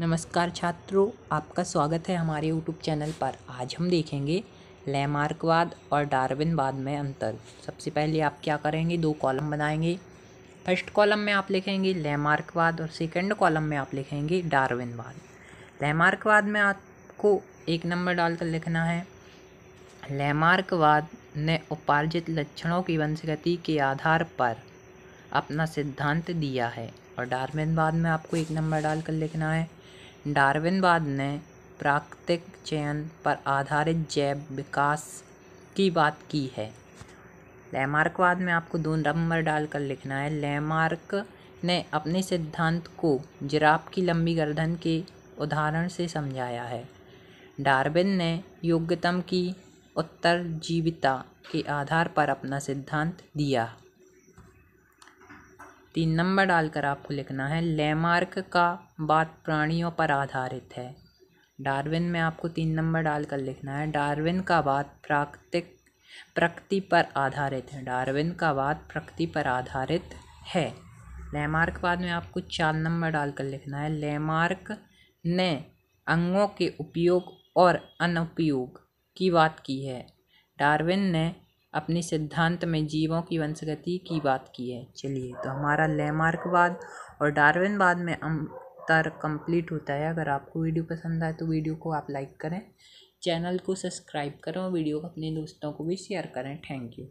नमस्कार छात्रों आपका स्वागत है हमारे यूट्यूब चैनल पर आज हम देखेंगे लैमार्कवाद और डार्विनवाद में अंतर सबसे पहले आप क्या करेंगे दो कॉलम बनाएंगे फर्स्ट कॉलम में आप लिखेंगे लैमार्कवाद और सेकंड कॉलम में आप लिखेंगे डार्विनवाद लैमार्कवाद में आपको एक नंबर डालकर लिखना है लैमार्कवाद ने उपार्जित लक्षणों की वंशगति के आधार पर अपना सिद्धांत दिया है और डार्विनवाद में आपको एक नंबर डालकर लिखना है डार्विनवाद ने प्राकृतिक चयन पर आधारित जैव विकास की बात की है लैमार्कवाद में आपको दो नंबर डालकर लिखना है लैमार्क ने अपने सिद्धांत को जिराफ की लंबी गर्दन के उदाहरण से समझाया है डार्विन ने योग्यतम की उत्तर जीविता के आधार पर अपना सिद्धांत दिया तीन नंबर डालकर आपको लिखना है लेमार्क का बात प्राणियों पर आधारित है डार्विन में आपको तीन नंबर डालकर लिखना है डार्विन का बात प्राकृतिक प्रकृति पर आधारित है डार्विन का बात प्रकृति पर आधारित है बाद में आपको चार नंबर डालकर लिखना है लेमार्क ने अंगों के उपयोग और अनुपयोग की बात की है डार्विन ने अपने सिद्धांत में जीवों की वंशगति की बात की है चलिए तो हमारा लेमार्कवाद और डार्विनवाद में अंतर कंप्लीट होता है अगर आपको वीडियो पसंद आए तो वीडियो को आप लाइक करें चैनल को सब्सक्राइब करें और वीडियो को अपने दोस्तों को भी शेयर करें थैंक यू